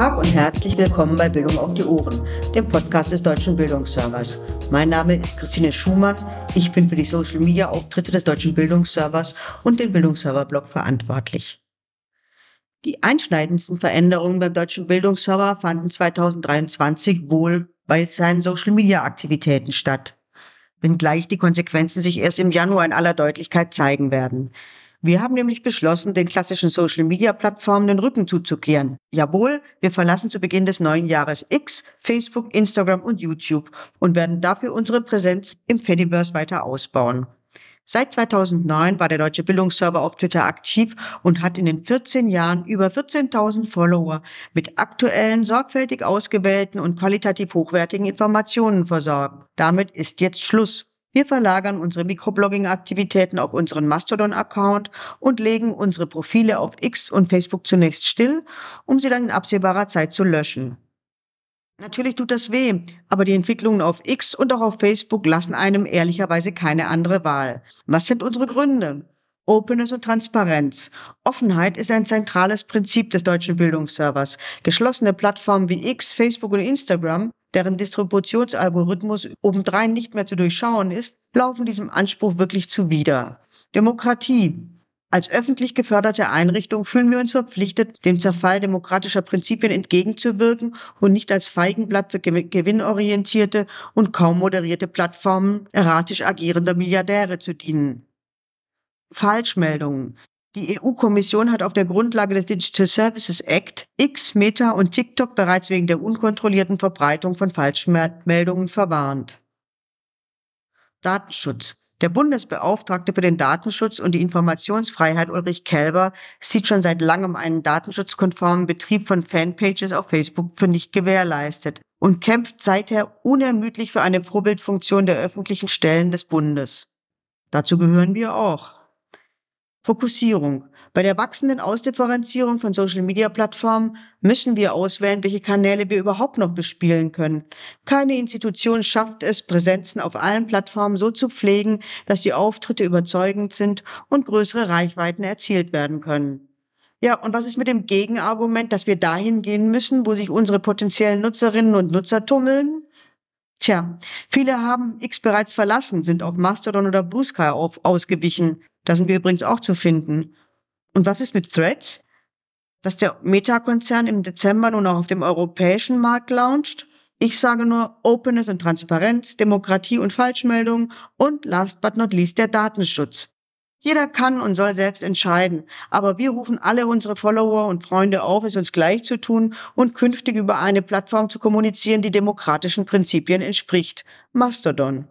Tag und herzlich willkommen bei Bildung auf die Ohren, dem Podcast des Deutschen Bildungsservers. Mein Name ist Christine Schumann. Ich bin für die Social Media Auftritte des Deutschen Bildungsservers und den Bildungsserverblog verantwortlich. Die einschneidendsten Veränderungen beim Deutschen Bildungsserver fanden 2023 wohl bei seinen Social Media Aktivitäten statt wenngleich die Konsequenzen sich erst im Januar in aller Deutlichkeit zeigen werden. Wir haben nämlich beschlossen, den klassischen Social-Media-Plattformen den Rücken zuzukehren. Jawohl, wir verlassen zu Beginn des neuen Jahres X, Facebook, Instagram und YouTube und werden dafür unsere Präsenz im Fediverse weiter ausbauen. Seit 2009 war der Deutsche Bildungsserver auf Twitter aktiv und hat in den 14 Jahren über 14.000 Follower mit aktuellen, sorgfältig ausgewählten und qualitativ hochwertigen Informationen versorgt. Damit ist jetzt Schluss. Wir verlagern unsere Mikroblogging-Aktivitäten auf unseren Mastodon-Account und legen unsere Profile auf X und Facebook zunächst still, um sie dann in absehbarer Zeit zu löschen. Natürlich tut das weh, aber die Entwicklungen auf X und auch auf Facebook lassen einem ehrlicherweise keine andere Wahl. Was sind unsere Gründe? Openness und Transparenz. Offenheit ist ein zentrales Prinzip des deutschen Bildungsservers. Geschlossene Plattformen wie X, Facebook und Instagram deren Distributionsalgorithmus obendrein nicht mehr zu durchschauen ist, laufen diesem Anspruch wirklich zuwider. Demokratie. Als öffentlich geförderte Einrichtung fühlen wir uns verpflichtet, dem Zerfall demokratischer Prinzipien entgegenzuwirken und nicht als Feigenblatt für gewinnorientierte und kaum moderierte Plattformen erratisch agierender Milliardäre zu dienen. Falschmeldungen. Die EU-Kommission hat auf der Grundlage des Digital Services Act X, Meta und TikTok bereits wegen der unkontrollierten Verbreitung von Falschmeldungen verwarnt. Datenschutz. Der Bundesbeauftragte für den Datenschutz und die Informationsfreiheit Ulrich Kelber sieht schon seit langem einen datenschutzkonformen Betrieb von Fanpages auf Facebook für nicht gewährleistet und kämpft seither unermüdlich für eine Vorbildfunktion der öffentlichen Stellen des Bundes. Dazu gehören wir auch. Fokussierung. Bei der wachsenden Ausdifferenzierung von Social-Media-Plattformen müssen wir auswählen, welche Kanäle wir überhaupt noch bespielen können. Keine Institution schafft es, Präsenzen auf allen Plattformen so zu pflegen, dass die Auftritte überzeugend sind und größere Reichweiten erzielt werden können. Ja, und was ist mit dem Gegenargument, dass wir dahin gehen müssen, wo sich unsere potenziellen Nutzerinnen und Nutzer tummeln? Tja, viele haben X bereits verlassen, sind auf Mastodon oder Blue Sky auf, ausgewichen. Da sind wir übrigens auch zu finden. Und was ist mit Threads? Dass der Meta-Konzern im Dezember nun auch auf dem europäischen Markt launcht? Ich sage nur Openness und Transparenz, Demokratie und Falschmeldung und last but not least der Datenschutz. Jeder kann und soll selbst entscheiden. Aber wir rufen alle unsere Follower und Freunde auf, es uns gleich zu tun und künftig über eine Plattform zu kommunizieren, die demokratischen Prinzipien entspricht. Mastodon.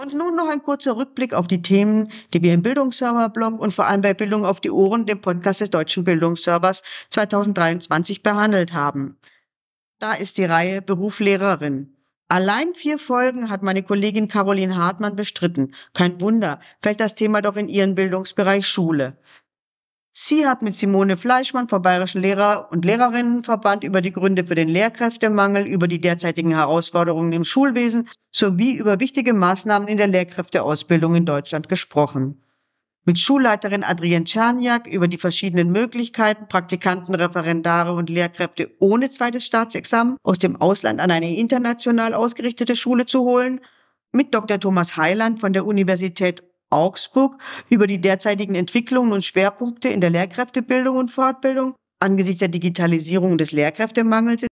Und nun noch ein kurzer Rückblick auf die Themen, die wir im Bildungsserver-Blog und vor allem bei Bildung auf die Ohren, dem Podcast des Deutschen Bildungsservers 2023 behandelt haben. Da ist die Reihe Beruf Lehrerin. Allein vier Folgen hat meine Kollegin Caroline Hartmann bestritten. Kein Wunder, fällt das Thema doch in ihren Bildungsbereich Schule. Sie hat mit Simone Fleischmann vom Bayerischen Lehrer- und Lehrerinnenverband über die Gründe für den Lehrkräftemangel, über die derzeitigen Herausforderungen im Schulwesen sowie über wichtige Maßnahmen in der Lehrkräfteausbildung in Deutschland gesprochen mit Schulleiterin Adrienne Czerniak über die verschiedenen Möglichkeiten, Praktikanten, Referendare und Lehrkräfte ohne zweites Staatsexamen aus dem Ausland an eine international ausgerichtete Schule zu holen, mit Dr. Thomas Heiland von der Universität Augsburg über die derzeitigen Entwicklungen und Schwerpunkte in der Lehrkräftebildung und Fortbildung angesichts der Digitalisierung des Lehrkräftemangels